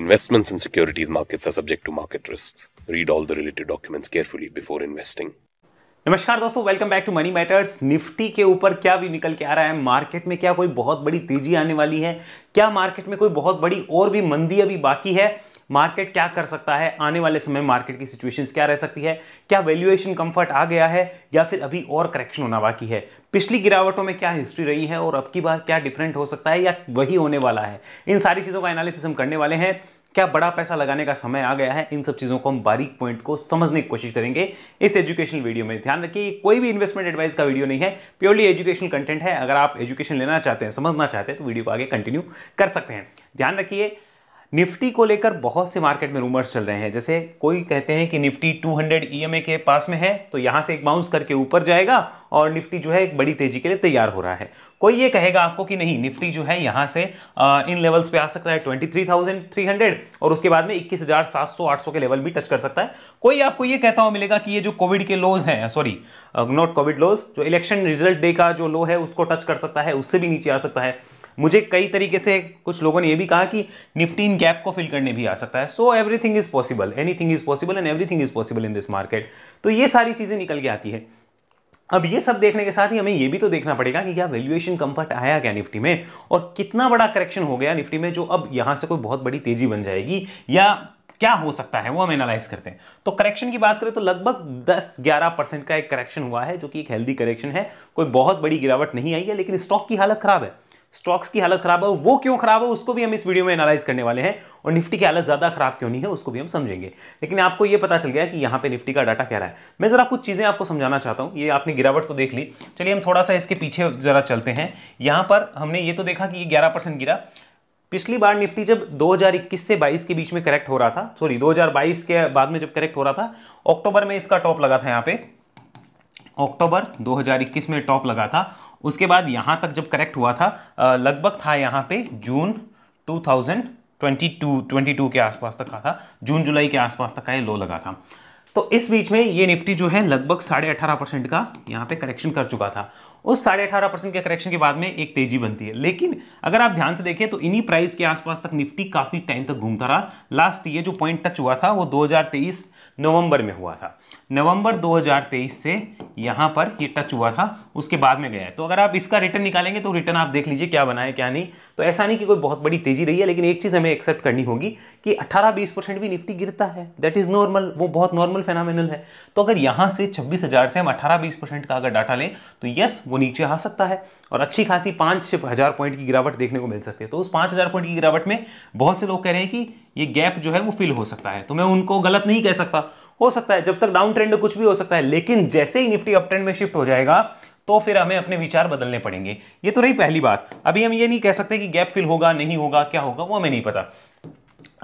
Investments in securities markets are subject to market risks. Read all the related documents carefully before investing. नमस्कार दोस्तों welcome back to money matters Nifty के ऊपर क्या भी निकल के आ रहा है मार्केट में क्या कोई बहुत बड़ी तेजी आने वाली है क्या मार्केट में कोई बहुत बड़ी और भी मंदी अभी बाकी है मार्केट क्या कर सकता है आने वाले समय मार्केट की सिचुएशन क्या रह सकती है क्या वैल्यूएशन कंफर्ट आ गया है या फिर अभी और करेक्शन होना बाकी है पिछली गिरावटों में क्या हिस्ट्री रही है और अब की बार क्या डिफरेंट हो सकता है या वही होने वाला है इन सारी चीज़ों का एनालिसिस हम करने वाले हैं क्या बड़ा पैसा लगाने का समय आ गया है इन सब चीज़ों को हम बारीक पॉइंट को समझने की कोशिश करेंगे इस एजुकेशनल वीडियो में ध्यान रखिए कोई भी इन्वेस्टमेंट एडवाइस का वीडियो नहीं है प्योरली एजुकेशनल कंटेंट है अगर आप एजुकेशन लेना चाहते हैं समझना चाहते हैं तो वीडियो को आगे कंटिन्यू कर सकते हैं ध्यान रखिए निफ्टी को लेकर बहुत से मार्केट में रूमर्स चल रहे हैं जैसे कोई कहते हैं कि निफ्टी 200 हंड्रेड e के पास में है तो यहाँ से एक बाउंस करके ऊपर जाएगा और निफ्टी जो है एक बड़ी तेजी के लिए तैयार हो रहा है कोई ये कहेगा आपको कि नहीं निफ्टी जो है यहाँ से आ, इन लेवल्स पे आ सकता है 23,300 और उसके बाद में 21,700 800 के लेवल भी टच कर सकता है कोई आपको ये कहता हुआ मिलेगा कि ये जो कोविड के लोज हैं सॉरी नॉट कोविड लोज जो इलेक्शन रिजल्ट डे का जो लो है उसको टच कर सकता है उससे भी नीचे आ सकता है मुझे कई तरीके से कुछ लोगों ने यह भी कहा कि निफ्टी इन गैप को फिल करने भी आ सकता है so everything is possible anything is possible and everything is possible in this market तो ये सारी चीज़ें निकल के आती है अब ये सब देखने के साथ ही हमें ये भी तो देखना पड़ेगा कि क्या वैल्यूएशन कंफर्ट आया क्या निफ्टी में और कितना बड़ा करेक्शन हो गया निफ्टी में जो अब यहाँ से कोई बहुत बड़ी तेजी बन जाएगी या क्या हो सकता है वो हम एनालाइज करते हैं तो करेक्शन की बात करें तो लगभग 10-11 परसेंट का एक करेक्शन हुआ है जो कि एक हेल्दी करेक्शन है कोई बहुत बड़ी गिरावट नहीं आई है लेकिन स्टॉक की हालत खराब है स्टॉक्स की हालत खराब है वो क्यों खराब है उसको भी हम इस वीडियो में एनालाइज करने वाले हैं और निफ्टी की हालत ज़्यादा खराब क्यों नहीं है उसको भी हम समझेंगे लेकिन आपको ये पता चल गया कि यहाँ पे निफ्टी का डाटा क्या रहा है मैं ज़रा कुछ चीज़ें आपको समझाना चाहता हूँ ये आपने गिरावट तो देख ली चलिए हम थोड़ा सा इसके पीछे ज़रा चलते हैं यहाँ पर हमने ये तो देखा कि ये ग्यारह गिरा पिछली बार निफ्टी जब 2021 से 22 के बीच में करेक्ट हो रहा था सॉरी 2022 के बाद में जब करेक्ट हो रहा था अक्टूबर में इसका टॉप लगा था यहाँ पे अक्टूबर 2021 में टॉप लगा था उसके बाद यहाँ तक जब करेक्ट हुआ था लगभग था यहाँ पे जून 2022 22 के आसपास तक का था जून जुलाई के आसपास तक का ये लो लगा था तो इस बीच में ये निफ्टी जो है लगभग साढ़े अठारह परसेंट का यहाँ पे करेक्शन कर चुका था उस साढ़े अठारह परसेंट के करेक्शन के बाद में एक तेजी बनती है लेकिन अगर आप ध्यान से देखें तो इन्हीं प्राइस के आसपास तक निफ्टी काफ़ी टाइम तक घूमता रहा लास्ट ये जो पॉइंट टच हुआ था वो 2023 नवंबर में हुआ था नवंबर 2023 से यहाँ पर ये टच हुआ था उसके बाद में गया है तो अगर आप इसका रिटर्न निकालेंगे तो रिटर्न आप देख लीजिए क्या बनाए क्या नहीं तो ऐसा नहीं कि कोई बहुत बड़ी तेजी रही है लेकिन एक चीज़ हमें एक्सेप्ट करनी होगी कि 18-20 परसेंट भी निफ्टी गिरता है दैट इज़ नॉर्मल वो बहुत नॉर्मल फेनामिनल है तो अगर यहाँ से छब्बीस से हम अठारह बीस का अगर डाटा लें तो यस वो नीचे आ सकता है और अच्छी खासी पाँच हज़ार पॉइंट की गिरावट देखने को मिल सकती है तो उस पाँच हज़ार पॉइंट की गिरावट में बहुत से लोग कह रहे हैं कि ये गैप जो है वो फिल हो सकता है तो मैं उनको गलत नहीं कह सकता हो सकता है जब तक डाउन ट्रेंड कुछ भी हो सकता है लेकिन जैसे ही निफ्टी अप ट्रेंड में शिफ्ट हो जाएगा तो फिर हमें अपने विचार बदलने पड़ेंगे ये तो रही पहली बात अभी हम ये नहीं कह सकते कि गैप फिल होगा नहीं होगा क्या होगा वो हमें नहीं पता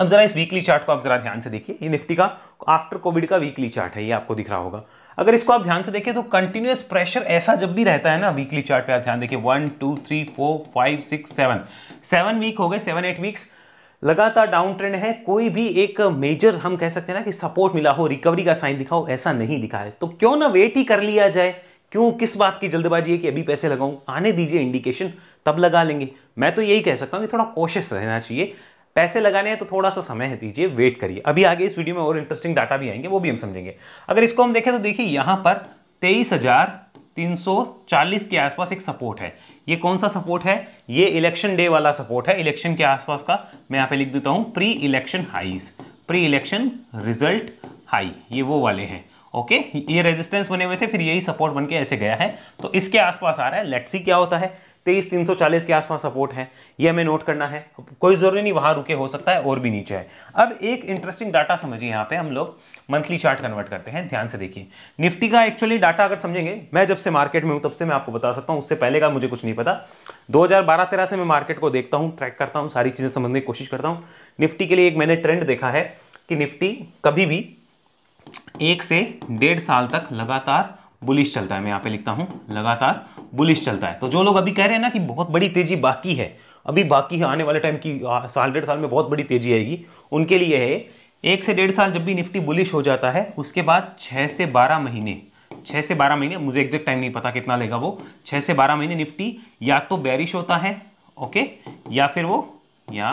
अब जरा इस वीकली चार्ट को आप जरा ध्यान से देखिए ये निफ्टी का आफ्टर कोविड का वीकली चार्ट है ये आपको दिख रहा होगा अगर इसको आप ध्यान से देखें तो कंटिन्यूस प्रेशर ऐसा जब भी रहता है ना वीकली चार्ट पे आप ध्यान देखिए one two three four five six seven seven week हो गए सेवन एट वीक्स लगातार डाउन ट्रेंड है कोई भी एक मेजर हम कह सकते हैं ना कि सपोर्ट मिला हो रिकवरी का साइन दिखाओ ऐसा नहीं दिखा है तो क्यों ना वेट ही कर लिया जाए क्यों किस बात की जल्दबाजी है कि अभी पैसे लगाऊं आने दीजिए इंडिकेशन तब लगा लेंगे मैं तो यही कह सकता हूं कि थोड़ा कोशिश रहना चाहिए पैसे लगाने हैं तो थोड़ा सा समय है दीजिए वेट करिए अभी आगे इस वीडियो में और इंटरेस्टिंग डाटा भी आएंगे वो भी हम समझेंगे अगर इसको हम देखें तो देखिए यहां पर तेईस हजार तीन सौ चालीस के आसपास एक सपोर्ट है ये कौन सा सपोर्ट है ये इलेक्शन डे वाला सपोर्ट है इलेक्शन के आसपास का मैं यहाँ पे लिख देता हूँ pre election highs pre election result high ये वो वाले हैं ओके ये रेजिस्टेंस बने हुए थे फिर यही सपोर्ट बन के ऐसे गया है तो इसके आसपास आ रहा है लेट्सी क्या होता है तेईस तीन सौ चालीस के आसपास सपोर्ट है ये हमें नोट करना है कोई ज़रूरी नहीं वहां रुके हो सकता है और भी नीचे है अब एक इंटरेस्टिंग डाटा समझिए यहाँ पे हम लोग मंथली चार्ट कन्वर्ट करते हैं ध्यान से देखिए निफ्टी का एक्चुअली डाटा अगर समझेंगे मैं जब से मार्केट में हूँ तब से मैं आपको बता सकता हूँ उससे पहले का मुझे कुछ नहीं पता 2012-13 से मैं मार्केट को देखता हूँ ट्रैक करता हूँ सारी चीज़ें समझने की कोशिश करता हूँ निफ्टी के लिए एक मैंने ट्रेंड देखा है कि निफ्टी कभी भी एक से डेढ़ साल तक लगातार बुलिश चलता है मैं यहाँ पे लिखता हूँ लगातार बुलिश चलता है तो जो लोग अभी कह रहे हैं ना कि बहुत बड़ी तेजी बाकी है अभी बाकी है आने वाले टाइम की साल डेढ़ साल में बहुत बड़ी तेजी आएगी उनके लिए है एक से डेढ़ साल जब भी निफ्टी बुलिश हो जाता है उसके बाद छः से बारह महीने छः से बारह महीने मुझे एग्जैक्ट टाइम नहीं पता कितना लेगा वो छः से बारह महीने निफ्टी या तो बैरिश होता है ओके या फिर वो या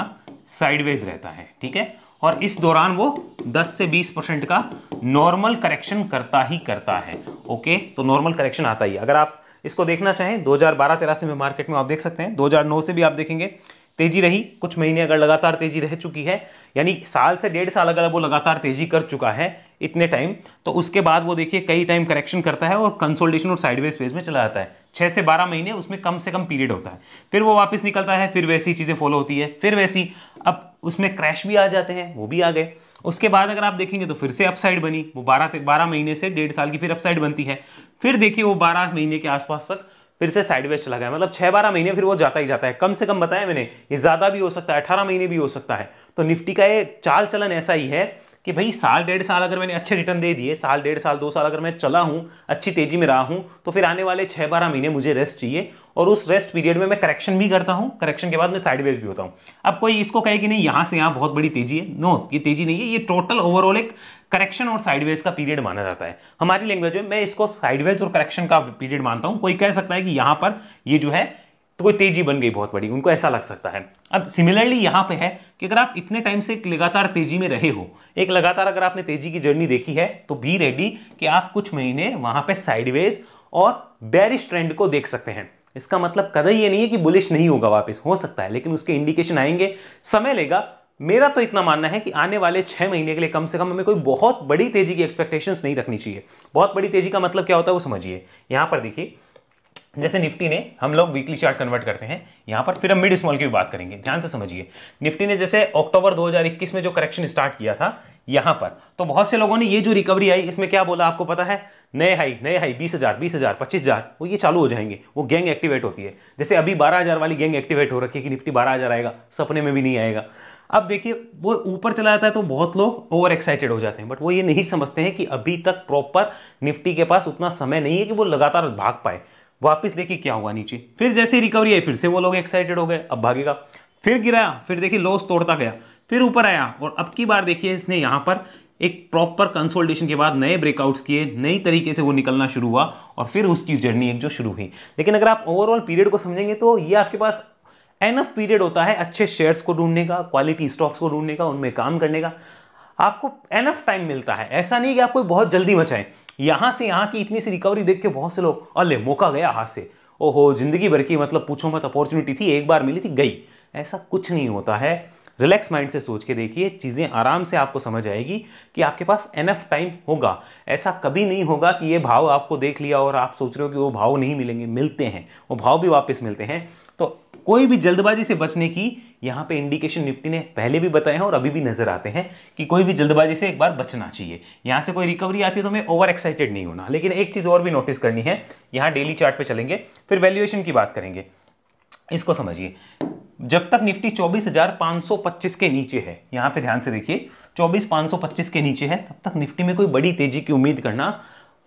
साइडवेज रहता है ठीक है और इस दौरान वो 10 से 20 परसेंट का नॉर्मल करेक्शन करता ही करता है ओके तो नॉर्मल करेक्शन आता ही अगर आप इसको देखना चाहें 2012-13 से मैं मार्केट में आप देख सकते हैं 2009 से भी आप देखेंगे तेजी रही कुछ महीने अगर लगातार तेजी रह चुकी है यानी साल से डेढ़ साल अगर वो लगातार तेजी कर चुका है इतने टाइम तो उसके बाद वो देखिए कई टाइम करेक्शन करता है और कंसोल्टेशन और साइडवेज फेज में चला जाता है छः से बारह महीने उसमें कम से कम पीरियड होता है फिर वो वापस निकलता है फिर वैसी चीज़ें फॉलो होती है फिर वैसी अब उसमें क्रैश भी आ जाते हैं वो भी आ गए उसके बाद अगर आप देखेंगे तो फिर से अपसाइड बनी वो बारह बारह महीने से डेढ़ साल की फिर अपसाइड बनती है फिर देखिए वो बारह महीने के आसपास तक फिर से साइडवेज चला गया मतलब छह बारह महीने फिर वो जाता ही जाता है कम से कम बताया मैंने ये ज़्यादा भी हो सकता है अठारह महीने भी हो सकता है तो निफ्टी का ये चाल चलन ऐसा ही है कि भाई साल डेढ़ साल अगर मैंने अच्छे रिटर्न दे दिए साल डेढ़ साल दो साल अगर मैं चला हूँ अच्छी तेजी में रहा हूँ तो फिर आने वाले छः बारह महीने मुझे रेस्ट चाहिए और उस रेस्ट पीरियड में मैं करेक्शन भी करता हूँ करेक्शन के बाद मैं साइडवेज भी होता हूँ अब कोई इसको कहे कि नहीं यहाँ से यहाँ बहुत बड़ी तेजी है नो ये तेजी नहीं है ये टोटल ओवरऑल एक करेक्शन और साइडवेज का पीरियड माना जाता है हमारी लैंग्वेज में मैं इसको साइडवेज और करेक्शन का पीरियड मानता हूं कोई कह सकता है कि यहां पर ये जो है तो कोई तेजी बन गई बहुत बड़ी उनको ऐसा लग सकता है अब सिमिलरली यहां पे है कि अगर आप इतने टाइम से लगातार तेजी में रहे हो एक लगातार अगर आपने तेजी की जर्नी देखी है तो भी रेडी कि आप कुछ महीने वहां पे साइडवेज और बेरिश ट्रेंड को देख सकते हैं इसका मतलब कदर ये नहीं है कि बुलिश नहीं होगा वापस हो सकता है लेकिन उसके इंडिकेशन आएंगे समय लेगा मेरा तो इतना मानना है कि आने वाले छः महीने के लिए कम से कम हमें कोई बहुत बड़ी तेज़ी की एक्सपेक्टेशंस नहीं रखनी चाहिए बहुत बड़ी तेज़ी का मतलब क्या होता है वो समझिए यहाँ पर देखिए जैसे निफ्टी ने हम लोग वीकली चार्ट कन्वर्ट करते हैं यहाँ पर फिर हम मिड स्मॉल की भी बात करेंगे ध्यान से समझिए निफ्टी ने जैसे अक्टूबर 2021 में जो करेक्शन स्टार्ट किया था यहाँ पर तो बहुत से लोगों ने ये जो रिकवरी आई इसमें क्या बोला आपको पता है नए हाई नए हाई बीस हज़ार बीस हज़ार पच्चीस हज़ार वो ये चालू हो जाएंगे वो गैंग एक्टिवेट होती है जैसे अभी बारह हज़ार वाली गैंग एक्टिवेट हो रखी है कि निफ्टी बारह हज़ार आएगा सपने में भी नहीं आएगा अब देखिए वो ऊपर चला जाता है तो बहुत लोग ओवर एक्साइटेड हो जाते हैं बट वो ये नहीं समझते हैं कि अभी तक प्रॉपर निफ्टी के पास उतना समय नहीं है कि वो लगातार भाग पाए वापस देखिए क्या हुआ नीचे फिर जैसे रिकवरी आई फिर से वो लोग एक्साइटेड हो गए अब भागेगा फिर गिराया फिर देखिए लॉस तोड़ता गया फिर ऊपर आया और अब की बार देखिए इसने यहाँ पर एक प्रॉपर कंसोल्टेशन के बाद नए ब्रेकआउट्स किए नई तरीके से वो निकलना शुरू हुआ और फिर उसकी जर्नी एक जो शुरू हुई लेकिन अगर आप ओवरऑल पीरियड को समझेंगे तो ये आपके पास एनफ पीरियड होता है अच्छे शेयर्स को ढूंढने का क्वालिटी स्टॉक्स को ढूंढने का उनमें काम करने का आपको एनफ टाइम मिलता है ऐसा नहीं कि आपको बहुत जल्दी मचाएं यहाँ से यहाँ की इतनी सी रिकवरी देख के बहुत से लोग अले मौका गया हाथ से ओहो जिंदगी भर की मतलब पूछो मत अपॉर्चुनिटी थी एक बार मिली थी गई ऐसा कुछ नहीं होता है रिलैक्स माइंड से सोच के देखिए चीज़ें आराम से आपको समझ आएगी कि आपके पास एनफ टाइम होगा ऐसा कभी नहीं होगा कि ये भाव आपको देख लिया और आप सोच रहे हो कि वो भाव नहीं मिलेंगे मिलते हैं वो भाव भी वापस मिलते हैं तो कोई भी जल्दबाजी से बचने की यहां पे इंडिकेशन निफ्टी ने पहले भी बताए हैं और अभी भी नजर आते हैं कि कोई भी जल्दबाजी से एक बार बचना चाहिए यहां से कोई रिकवरी आती है तो हमें ओवर एक्साइटेड नहीं होना लेकिन एक चीज़ और भी नोटिस करनी है यहां डेली चार्ट पे चलेंगे फिर वैल्यूएशन की बात करेंगे इसको समझिए जब तक निफ्टी चौबीस के नीचे है यहां पर ध्यान से देखिए चौबीस के नीचे है तब तक निफ्टी में कोई बड़ी तेजी की उम्मीद करना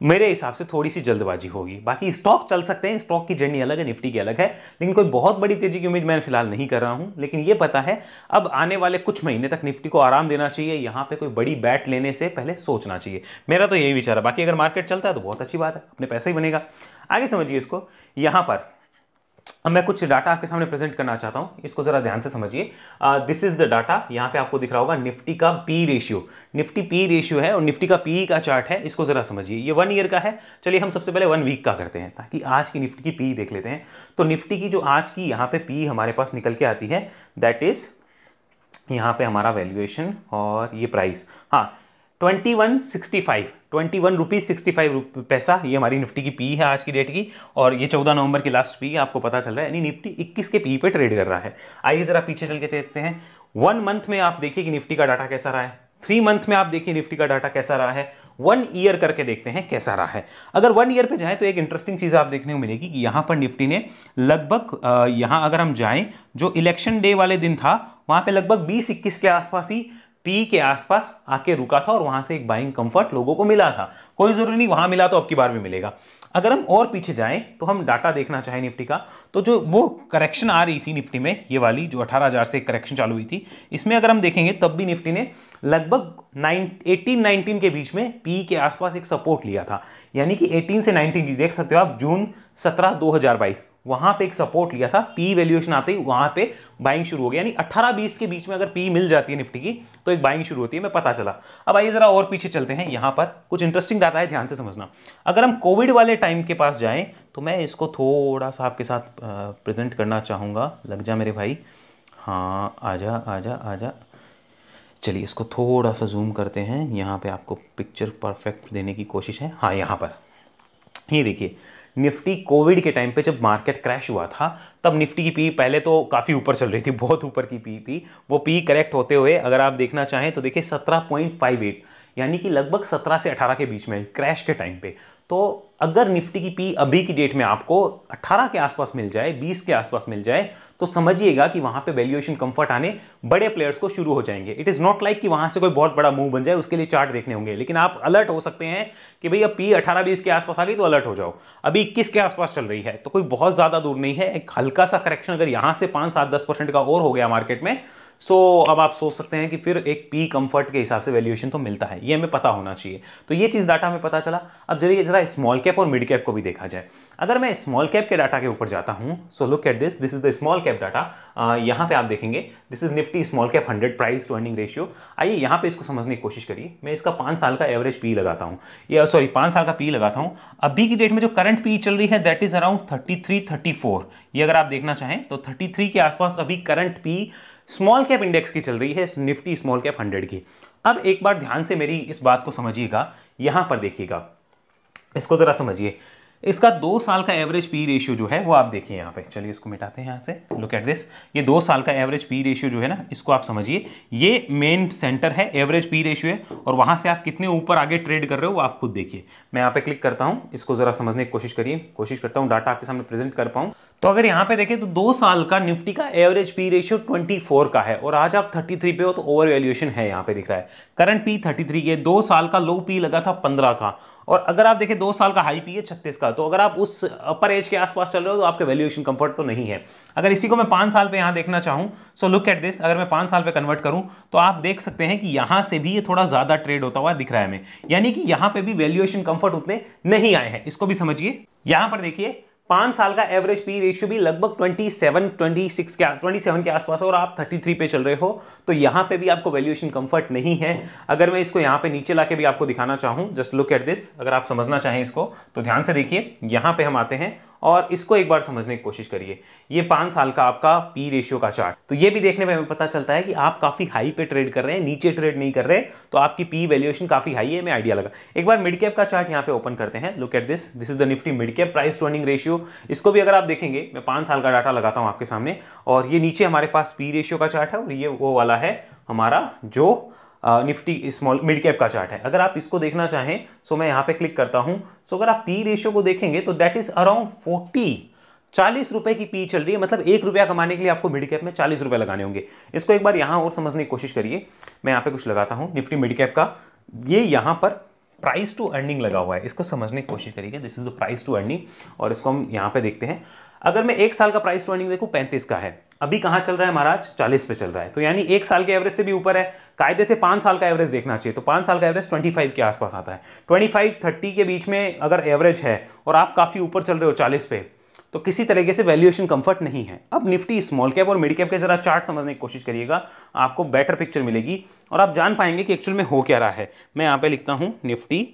मेरे हिसाब से थोड़ी सी जल्दबाजी होगी बाकी स्टॉक चल सकते हैं स्टॉक की जर्नी अलग है निफ्टी की अलग है लेकिन कोई बहुत बड़ी तेजी की उम्मीद मैं फिलहाल नहीं कर रहा हूं लेकिन ये पता है अब आने वाले कुछ महीने तक निफ्टी को आराम देना चाहिए यहाँ पे कोई बड़ी बैट लेने से पहले सोचना चाहिए मेरा तो यही विचार है बाकी अगर मार्केट चलता है तो बहुत अच्छी बात है अपने पैसा ही बनेगा आगे समझिए इसको यहाँ पर अब मैं कुछ डाटा आपके सामने प्रेजेंट करना चाहता हूँ इसको ज़रा ध्यान से समझिए दिस इज़ द डाटा यहाँ पे आपको दिख रहा होगा निफ्टी का P ratio Nifty P ratio है और निफ्टी का पी का चार्ट है इसको ज़रा समझिए ये वन ईयर का है चलिए हम सबसे पहले वन वीक का करते हैं ताकि आज की निफ्टी की पी देख लेते हैं तो निफ्टी की जो आज की यहाँ पर पी हमारे पास निकल के आती है दैट इज़ यहाँ पे हमारा वैल्यूएशन और ये प्राइस हाँ twenty one sixty five twenty one rupees sixty five पैसा ये हमारी निफ्टी की पी है आज की डेट की और ये चौदह नवंबर की लास्ट पी आपको पता चल रहा है यानी निफ्टी इक्कीस के पी पे ट्रेड कर रहा है आइए ज़रा पीछे चल के देखते हैं वन मंथ में आप देखिए कि निफ्टी का डाटा कैसा रहा है थ्री मंथ में आप देखिए निफ्टी का डाटा कैसा रहा है वन ईयर करके देखते हैं कैसा रहा है अगर वन ईयर पे जाएं तो एक इंटरेस्टिंग चीज़ आप देखने को मिलेगी कि यहाँ पर निफ्टी ने लगभग यहाँ अगर हम जाएं जो इलेक्शन डे वाले दिन था वहाँ पे लगभग बीस इक्कीस के आसपास ही पी के आसपास आके रुका था और वहां से एक बाइंग कंफर्ट लोगों को मिला था कोई जरूरी नहीं वहां मिला तो आपकी बार भी मिलेगा अगर हम और पीछे जाएं तो हम डाटा देखना चाहें निफ्टी का तो जो वो करेक्शन आ रही थी निफ्टी में ये वाली जो 18000 से करेक्शन चालू हुई थी इसमें अगर हम देखेंगे तब भी निफ्टी ने लगभग 9 18 19 के बीच में पी के आसपास एक सपोर्ट लिया था यानी कि 18 से 19 देख सकते हो आप जून 17 2022 वहां पे एक सपोर्ट लिया था पी वैल्यूएशन आते ही वहां पे बाइंग शुरू हो गया यानी 18 बीस के बीच में अगर पी मिल जाती है निफ्टी की तो एक बाइंग शुरू होती है मैं पता चला अब आइए जरा और पीछे चलते हैं यहां पर कुछ इंटरेस्टिंग डाटा है ध्यान से समझना अगर हम कोविड वाले टाइम के पास जाएं तो मैं इसको थोड़ा सा आपके साथ प्रेजेंट करना चाहूंगा लग जा मेरे भाई हाँ आ आ जा जा आ जा चलिए इसको थोड़ा सा जूम करते हैं यहाँ पे आपको पिक्चर परफेक्ट देने की कोशिश है हाँ यहाँ पर ये देखिए निफ्टी कोविड के टाइम पे जब मार्केट क्रैश हुआ था तब निफ्टी की पी पहले तो काफ़ी ऊपर चल रही थी बहुत ऊपर की पी थी वो पी करेक्ट होते हुए अगर आप देखना चाहें तो देखिए सत्रह पॉइंट फाइव एट यानी कि लगभग सत्रह से अठारह के बीच में क्रैश के टाइम पे तो अगर निफ्टी की पी अभी की डेट में आपको 18 के आसपास मिल जाए 20 के आसपास मिल जाए तो समझिएगा कि वहां पे वैल्यूएशन कंफर्ट आने बड़े प्लेयर्स को शुरू हो जाएंगे इट इज़ नॉट लाइक कि वहां से कोई बहुत बड़ा मूव बन जाए उसके लिए चार्ट देखने होंगे लेकिन आप अलर्ट हो सकते हैं कि भैया पी अठारह बीस के आसपास आ गई तो अलर्ट हो जाओ अभी इक्कीस के आसपास चल रही है तो कोई बहुत ज़्यादा दूर नहीं है एक हल्का सा करेक्शन अगर यहाँ से पांच सात दस परसेंट का और हो गया मार्केट में सो so, अब आप सोच सकते हैं कि फिर एक पी कंफर्ट के हिसाब से वैल्यूएशन तो मिलता है ये हमें पता होना चाहिए तो ये चीज़ डाटा हमें पता चला अब जरिए जरा स्मॉल कैप और मिड कैप को भी देखा जाए अगर मैं स्मॉल कैप के डाटा के ऊपर जाता हूँ so look at this this is the small cap data यहाँ पे आप देखेंगे this is Nifty small cap hundred price to earning ratio आइए यहाँ पे इसको समझने की कोशिश करिए मैं इसका पाँच साल का एवरेज पी लगाता हूँ या सॉरी पाँच साल का पी लगाता हूँ अभी की डेट में जो करंट पी चल रही है that is around thirty three thirty four ये अगर आप देखना चाहें तो थर्टी थ्री के आसपास अभी current P small cap index की चल रही है निफ्टी स्मॉल कैप हंड्रेड की अब एक बार ध्यान से मेरी इस बात को समझिएगा यहां पर देखिएगा इसको ज़रा समझिए इसका दो साल का एवरेज पी रेशियो जो है वो आप देखिए यहाँ पे चलिए इसको मिटाते हैं यहाँ से लुक एट दिस ये दो साल का एवरेज पी रेशियो जो है ना इसको आप समझिए ये मेन सेंटर है एवरेज पी रेशियो है और वहाँ से आप कितने ऊपर आगे ट्रेड कर रहे हो वो आप खुद देखिए मैं यहाँ पे क्लिक करता हूँ इसको ज़रा समझने की कोशिश करिए कोशिश करता हूँ डाटा आपके सामने प्रेजेंट कर पाऊँ तो अगर यहाँ पे देखें तो दो साल का निफ्टी का एवरेज पी रेशियो 24 का है और आज आप 33 पे हो तो ओवर वैल्यूएशन है यहाँ पे दिख रहा है करंट पी 33 के दो साल का लो पी लगा था 15 का और अगर आप देखें दो साल का हाई पी है छत्तीस का तो अगर आप उस अपर एज के आसपास चल रहे हो तो आपके वैल्यूएशन कंफर्ट तो नहीं है अगर इसी को मैं पाँच साल पे यहाँ देखना चाहूँ सो लुक एट दिस अगर मैं पाँच साल पे कन्वर्ट करूँ तो आप देख सकते हैं कि यहाँ से भी ये थोड़ा ज़्यादा ट्रेड होता हुआ दिख रहा है हमें यानी कि यहाँ पे भी वैल्यूएशन कंफर्ट उतने नहीं आए हैं इसको भी समझिए यहाँ पर देखिए पांच साल का एवरेज पी रेशियो भी लगभग 27, 26 के आस 27 के आसपास और आप 33 पे चल रहे हो तो यहां पे भी आपको वैल्यूएशन कंफर्ट नहीं है अगर मैं इसको यहाँ पे नीचे लाके भी आपको दिखाना चाहूं जस्ट लुक एट दिस अगर आप समझना चाहें इसको तो ध्यान से देखिए यहां पे हम आते हैं और इसको एक बार समझने की कोशिश करिए ये पाँच साल का आपका पी रेशियो का चार्ट तो ये भी देखने में हमें पता चलता है कि आप काफ़ी हाई पे ट्रेड कर रहे हैं नीचे ट्रेड नहीं कर रहे तो आपकी पी वैल्यूएशन काफ़ी हाई है मैं आइडिया लगा एक बार मिड कैप का चार्ट यहाँ पे ओपन करते हैं look at this this is the Nifty mid cap price turning ratio इसको भी अगर आप देखेंगे मैं पाँच साल का डाटा लगाता हूँ आपके सामने और ये नीचे हमारे पास पी रेशियो का चार्ट है और ये वो वाला है हमारा जो निफ्टी स्मॉल मिड कैप का चार्ट है अगर आप इसको देखना चाहें सो मैं यहाँ पे क्लिक करता हूँ सो अगर आप पी रेशियो को देखेंगे तो दैट इज अराउंड फोर्टी चालीस रुपए की पी चल रही है मतलब एक रुपया कमाने के लिए आपको मिड कैप में चालीस रुपए लगाने होंगे इसको एक बार यहाँ और समझने की कोशिश करिए मैं यहाँ पे कुछ लगाता हूँ निफ्टी मिड कैप का ये यहाँ पर प्राइस टू अर्निंग लगा हुआ है इसको समझने की कोशिश करिए this is the price to earning और इसको हम यहाँ पे देखते हैं अगर मैं एक साल का प्राइस टू अर्निंग देखूँ पैंतीस का है अभी कहाँ चल रहा है महाराज चालीस पे चल रहा है तो यानी एक साल के एवरेज से भी ऊपर है कायदे से पाँच साल का एवरेज देखना चाहिए तो पाँच साल का एवरेज ट्वेंटी फाइव के आसपास आता है ट्वेंटी फाइव थर्टी के बीच में अगर एवरेज है और आप काफ़ी ऊपर चल रहे हो चालीस पे तो किसी तरीके से वैल्यूएशन कंफर्ट नहीं है अब निफ्टी स्मॉल कैप और मिड कैप के जरा चार्ट समझने की कोशिश करिएगा आपको बेटर पिक्चर मिलेगी और आप जान पाएंगे कि एक्चुअल में हो क्या रहा है मैं यहाँ पे लिखता हूँ निफ्टी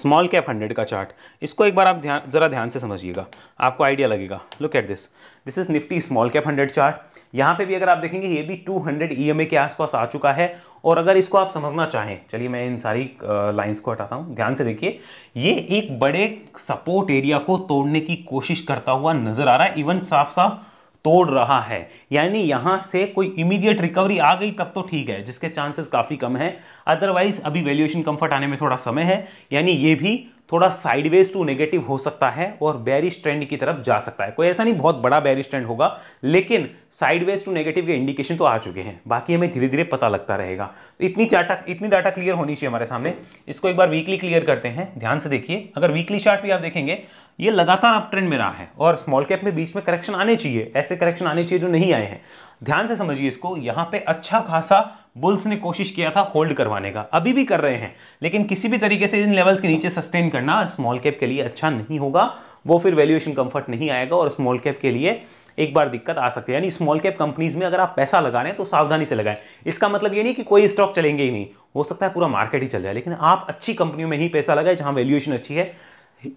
स्मॉल कैप हंड्रेड का चार्ट इसको एक बार आप ध्यान ज़रा ध्यान से समझिएगा आपको आइडिया लगेगा look at this this is Nifty small cap hundred chart यहाँ पे भी अगर आप देखेंगे ये भी 200 हंड्रेड e के आसपास आ चुका है और अगर इसको आप समझना चाहें चलिए मैं इन सारी लाइंस को हटाता हूँ ध्यान से देखिए ये एक बड़े सपोर्ट एरिया को तोड़ने की कोशिश करता हुआ नज़र आ रहा है इवन साफ साफ तोड़ रहा है यानी यहाँ से कोई इमीडिएट रिकवरी आ गई तब तो ठीक है जिसके चांसेस काफ़ी कम है अदरवाइज अभी वैल्यूएशन कंफर्ट आने में थोड़ा समय है यानी ये भी थोड़ा साइडवेज टू नेगेटिव हो सकता है और बैरिश ट्रेंड की तरफ जा सकता है कोई ऐसा नहीं बहुत बड़ा बैरिश ट्रेंड होगा लेकिन साइडवेज टू नेगेटिव के इंडिकेशन तो आ चुके हैं बाकी हमें धीरे धीरे पता लगता रहेगा तो इतनी डाटा इतनी डाटा क्लियर होनी चाहिए हमारे सामने इसको एक बार वीकली क्लियर करते हैं ध्यान से देखिए अगर वीकली चार्ट भी आप देखेंगे ये लगातार अप ट्रेंड में रहा है और स्मॉल कैप में बीच में करेक्शन आने चाहिए ऐसे करेक्शन आने चाहिए जो नहीं आए हैं ध्यान से समझिए इसको यहां पे अच्छा खासा बुल्स ने कोशिश किया था होल्ड करवाने का अभी भी कर रहे हैं लेकिन किसी भी तरीके से इन लेवल्स के नीचे सस्टेन करना स्मॉल कैप के लिए अच्छा नहीं होगा वो फिर वैल्यूएशन कंफर्ट नहीं आएगा और स्मॉल कैप के लिए एक बार दिक्कत आ सकती है यानी स्मॉल कैप कंपनीज में अगर आप पैसा लगा रहे हैं तो सावधानी से लगाएं इसका मतलब ये नहीं कि कोई स्टॉक चलेंगे ही नहीं हो सकता है पूरा मार्केट ही चल जाए लेकिन आप अच्छी कंपनियों में ही पैसा लगाए जहां वैल्यूएशन अच्छी है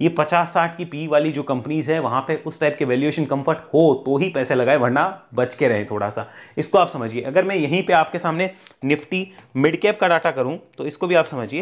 ये पचास साठ की पी वाली जो कंपनीज है वहां पे उस टाइप के वैल्यूएशन कंफर्ट हो तो ही पैसे लगाए वरना बच के रहे थोड़ा सा इसको आप समझिए अगर मैं यहीं पे आपके सामने निफ्टी मिड कैप का डाटा करूं तो इसको भी आप समझिए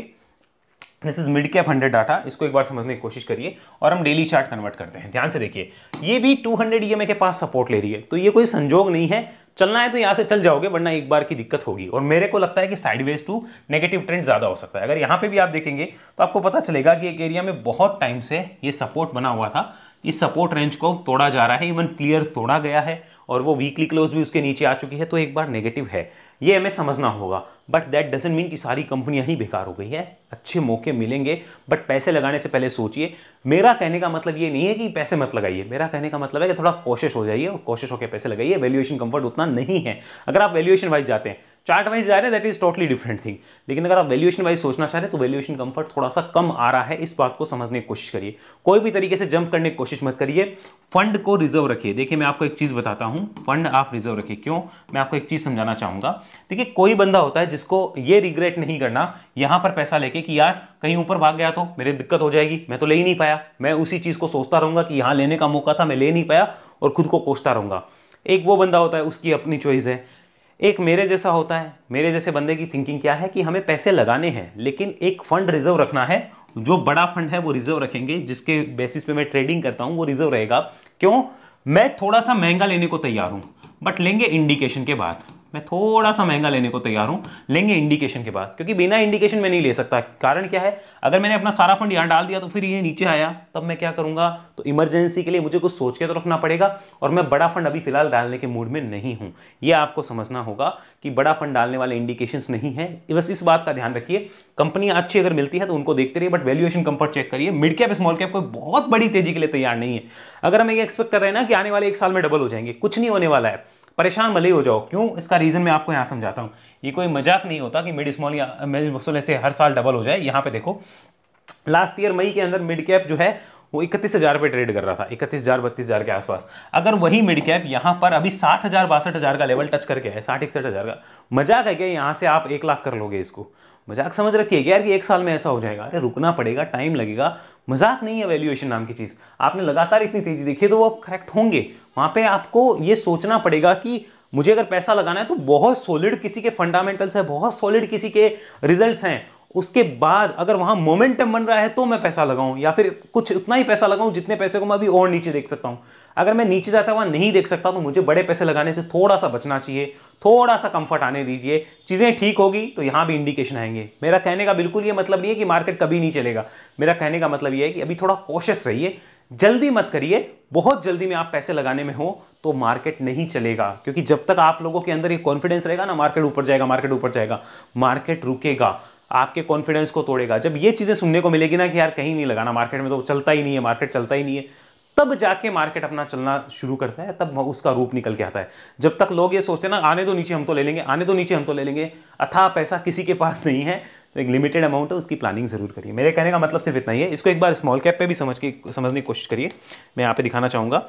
this is mid cap hundred data इसको एक बार समझने की कोशिश करिए और हम डेली चार्ट कन्वर्ट करते हैं ध्यान से देखिए ये भी टू हंड्रेड e के पास सपोर्ट ले रही है तो ये कोई संजोग नहीं है चलना है तो यहाँ से चल जाओगे वरना एक बार की दिक्कत होगी और मेरे को लगता है कि साइडवेज टू नेगेटिव ट्रेंड ज़्यादा हो सकता है अगर यहाँ पे भी आप देखेंगे तो आपको पता चलेगा कि एक एरिया में बहुत टाइम से ये सपोर्ट बना हुआ था इस सपोर्ट रेंज को तोड़ा जा रहा है इवन क्लियर तोड़ा गया है और वो वीकली क्लोज भी उसके नीचे आ चुकी है तो एक बार नेगेटिव है ये हमें समझना होगा बट दैट डजेंट मीन कि सारी कंपनियां ही बेकार हो गई है अच्छे मौके मिलेंगे बट पैसे लगाने से पहले सोचिए मेरा कहने का मतलब ये नहीं है कि पैसे मत लगाइए मेरा कहने का मतलब है कि थोड़ा कोशिश हो जाइए और कोशिश होकर पैसे लगाइए वैल्यूएशन कंफर्ट उतना नहीं है अगर आप वैल्यूएशन वाइज जाते हैं चार्ट वाइज जा रहे हैं that is totally different thing लेकिन अगर आप वैल्यूएशन वाइज सोचना चाह रहे तो वैल्यूएशन कंफर्ट थोड़ा सा कम आ रहा है इस बात को समझने की कोशिश करिए कोई भी तरीके से जंप करने की कोशिश मत करिए फंड को रिजर्व रखिए देखिए मैं आपको एक चीज़ बताता हूँ फंड आप रिजर्व रखिए क्यों मैं आपको एक चीज़ समझाना चाहूँगा देखिए कोई बंदा होता है जिसको ये रिग्रेट नहीं करना यहाँ पर पैसा लेके कि यार कहीं ऊपर भाग गया तो मेरी दिक्कत हो जाएगी मैं तो ले ही नहीं पाया मैं उसी चीज़ को सोचता रहूँगा कि यहाँ लेने का मौका था मैं ले नहीं पाया और खुद को कोसता रहूँगा एक वो बंदा होता है उसकी अपनी चॉइस है एक मेरे जैसा होता है मेरे जैसे बंदे की थिंकिंग क्या है कि हमें पैसे लगाने हैं लेकिन एक फंड रिजर्व रखना है जो बड़ा फंड है वो रिजर्व रखेंगे जिसके बेसिस पे मैं ट्रेडिंग करता हूँ वो रिजर्व रहेगा क्यों मैं थोड़ा सा महंगा लेने को तैयार हूँ बट लेंगे इंडिकेशन के बाद मैं थोड़ा सा महंगा लेने को तैयार हूं लेंगे इंडिकेशन के बाद क्योंकि बिना इंडिकेशन में नहीं ले सकता कारण क्या है अगर मैंने अपना सारा फंड यहां डाल दिया तो फिर ये नीचे आया तब मैं क्या करूंगा तो इमरजेंसी के लिए मुझे कुछ सोच के तो रखना पड़ेगा और मैं बड़ा फंड अभी फिलहाल डालने के मूड में नहीं हूं यह आपको समझना होगा कि बड़ा फंड डालने वाले इंडिकेशन नहीं है बस इस बात का ध्यान रखिए कंपनी अच्छी अगर मिलती है तो उनको देखते रहिए बट वैल्यूएशन कंफर्ट चेक करिए मिड कैप स्मॉल कैप कोई बहुत बड़ी तेजी के लिए तैयार नहीं है अगर हमें ये एक्सपेक्ट कर रहे हैं ना कि आने वाले एक साल में डबल हो जाएंगे कुछ नहीं होने वाला है परेशान भले हो जाओ क्यों इसका रीज़न मैं आपको यहाँ समझाता हूँ ये कोई मजाक नहीं होता कि मिड स्मॉल या मिड स्मॉल ऐसे हर साल डबल हो जाए यहाँ पे देखो लास्ट ईयर मई के अंदर मिड कैप जो है वो इकतीस हज़ार पे ट्रेड कर रहा था इकतीस हज़ार बत्तीस हज़ार के आसपास अगर वही मिड कैप यहाँ पर अभी साठ हज़ार बासठ हज़ार का लेवल टच करके है साठ इकसठ हज़ार का मजाक है क्या यहाँ से आप एक लाख कर लोगे इसको मजाक समझ रखिए यार कि एक साल में ऐसा हो जाएगा अरे रुकना पड़ेगा टाइम लगेगा मजाक नहीं है वैल्यूएशन नाम की चीज़ आपने लगातार इतनी तेजी देखी है तो वो आप करेक्ट होंगे वहाँ पे आपको ये सोचना पड़ेगा कि मुझे अगर पैसा लगाना है तो बहुत सॉलिड किसी के फंडामेंटल्स है बहुत सॉलिड किसी के रिजल्ट्स हैं उसके बाद अगर वहाँ मोमेंटम बन रहा है तो मैं पैसा लगाऊँ या फिर कुछ उतना ही पैसा लगाऊं जितने पैसे को मैं अभी और नीचे देख सकता हूँ अगर मैं नीचे जाता हुआ नहीं देख सकता तो मुझे बड़े पैसे लगाने से थोड़ा सा बचना चाहिए थोड़ा सा कंफर्ट आने दीजिए चीज़ें ठीक होगी तो यहाँ भी इंडिकेशन आएंगे मेरा कहने का बिल्कुल ये मतलब नहीं है कि मार्केट कभी नहीं चलेगा मेरा कहने का मतलब ये है कि अभी थोड़ा कोशिश रहिए जल्दी मत करिए बहुत जल्दी में आप पैसे लगाने में हो तो मार्केट नहीं चलेगा क्योंकि जब तक आप लोगों के अंदर ये कॉन्फिडेंस रहेगा ना मार्केट ऊपर जाएगा मार्केट ऊपर जाएगा मार्केट रुकेगा आपके कॉन्फिडेंस को तोड़ेगा जब ये चीज़ें सुनने को मिलेगी ना कि यार कहीं नहीं लगाना मार्केट में तो चलता ही नहीं है मार्केट चलता ही नहीं है तब जाके मार्केट अपना चलना शुरू करता है तब उसका रूप निकल के आता है जब तक लोग ये सोचते हैं ना आने दो नीचे हम तो ले लेंगे आने दो नीचे हम तो ले लेंगे अथा पैसा किसी के पास नहीं है तो एक लिमिटेड अमाउंट है उसकी प्लानिंग ज़रूर करिए मेरे कहने का मतलब सिर्फ इतना ही है इसको एक बार स्मॉल कैप पर भी समझ के समझने की कोशिश करिए मैं यहाँ पे दिखाना चाहूँगा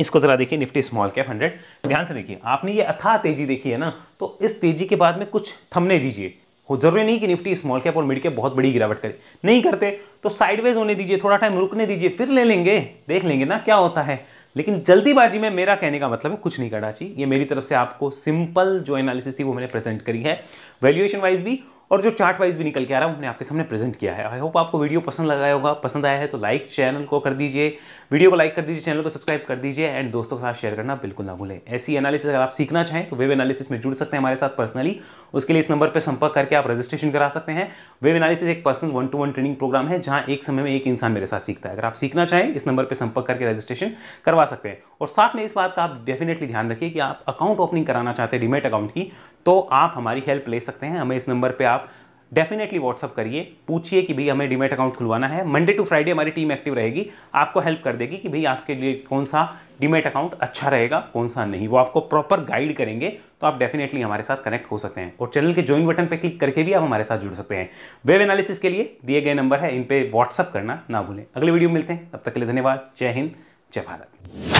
इसको ज़रा देखिए निफ्टी स्मॉल कैप हंड्रेड ध्यान से देखिए आपने ये अथा तेजी देखी है ना तो इस तेजी के बाद में कुछ थमने दीजिए हो जरूरी नहीं कि निफ्टी स्मॉल कैप और मिड कैप बहुत बड़ी गिरावट करे नहीं करते तो साइडवेज होने दीजिए थोड़ा टाइम रुकने दीजिए फिर ले लेंगे देख लेंगे ना क्या होता है लेकिन जल्दीबाजी में मेरा कहने का मतलब है कुछ नहीं करना चाहिए ये मेरी तरफ से आपको सिंपल जो एनालिसिस थी वो मैंने प्रेजेंट करी है वैल्यूएशन वाइज भी और जो चार्ट वाइज भी निकल के आ रहा है मैंने आपके सामने प्रेजेंट किया है आई होप आपको वीडियो पसंद लगाया होगा पसंद आया है तो लाइक चैनल को कर दीजिए वीडियो को लाइक कर दीजिए चैनल को सब्सक्राइब कर दीजिए एंड दोस्तों के साथ शेयर करना बिल्कुल ना भूलें ऐसी एनालिसिस अगर आप सीखना चाहें तो वेब एनालिसिस में जुड़ सकते हैं हमारे साथ पर्सनली उसके लिए इस नंबर पर संपर्क करके आप रजिस्ट्रेशन करा सकते हैं वेब एनालिसिस एक personal one to one training programme है जहाँ एक समय में एक इंसान मेरे साथ सीखता है अगर आप सीखना चाहें इस नंबर पर संपर्क करके रजिस्ट्रेशन करवा सकते हैं और साथ में इस बात का आप डेफिनेटली ध्यान रखिए कि आप अकाउंट ओपनिंग कराना चाहते हैं डिमेट अकाउंट की तो आप हमारी हेल्प ले सकते हैं हमें इस नंबर पर आप डेफिनेटली व्हाट्सअप करिए पूछिए कि भाई हमें डीमेट अकाउंट खुलवाना है मंडे टू फ्राइडे हमारी टीम एक्टिव रहेगी आपको हेल्प कर देगी कि भाई आपके लिए कौन सा डीमेट अकाउंट अच्छा रहेगा कौन सा नहीं वो आपको प्रॉपर गाइड करेंगे तो आप डेफिनेटली हमारे साथ कनेक्ट हो सकते हैं और चैनल के ज्वाइन बटन पर क्लिक करके भी आप हमारे साथ जुड़ सकते हैं वेब एनालिसिस के लिए दिए गए नंबर है इन पर व्हाट्सअप करना ना भूलें अगले वीडियो मिलते हैं तब तक के लिए धन्यवाद जय हिंद जय भारत